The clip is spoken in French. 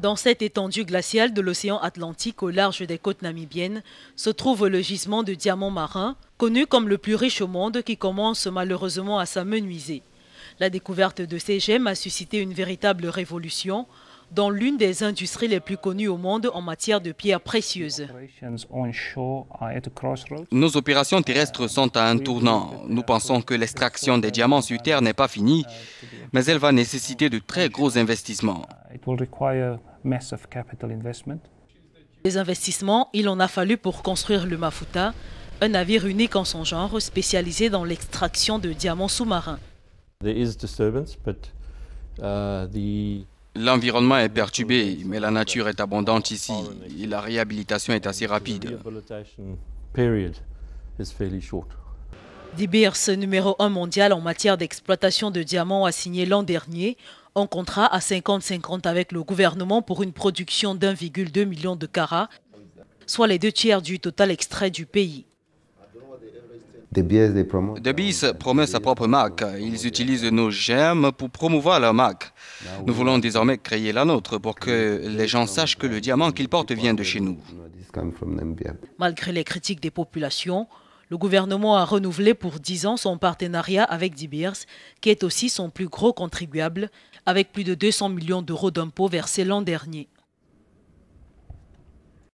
Dans cette étendue glaciale de l'océan Atlantique au large des côtes namibiennes se trouve le gisement de diamants marins, connu comme le plus riche au monde qui commence malheureusement à s'amenuiser. La découverte de ces gemmes a suscité une véritable révolution dans l'une des industries les plus connues au monde en matière de pierres précieuses. Nos opérations terrestres sont à un tournant. Nous pensons que l'extraction des diamants sur Terre n'est pas finie, mais elle va nécessiter de très gros investissements massive capital investment. Des investissements, il en a fallu pour construire le Mafuta, un navire unique en son genre spécialisé dans l'extraction de diamants sous-marins. Uh, L'environnement est perturbé, mais la nature est abondante ici et la réhabilitation est assez rapide. Beers, numéro 1 mondial en matière d'exploitation de diamants a signé l'an dernier un contrat à 50-50 avec le gouvernement pour une production d'1,2 million de carats, soit les deux tiers du total extrait du pays. Beers promet sa propre marque. Ils utilisent nos gemmes pour promouvoir leur marque. Nous voulons désormais créer la nôtre pour que les gens sachent que le diamant qu'ils portent vient de chez nous. Malgré les critiques des populations, le gouvernement a renouvelé pour 10 ans son partenariat avec DiBiers, qui est aussi son plus gros contribuable, avec plus de 200 millions d'euros d'impôts versés l'an dernier.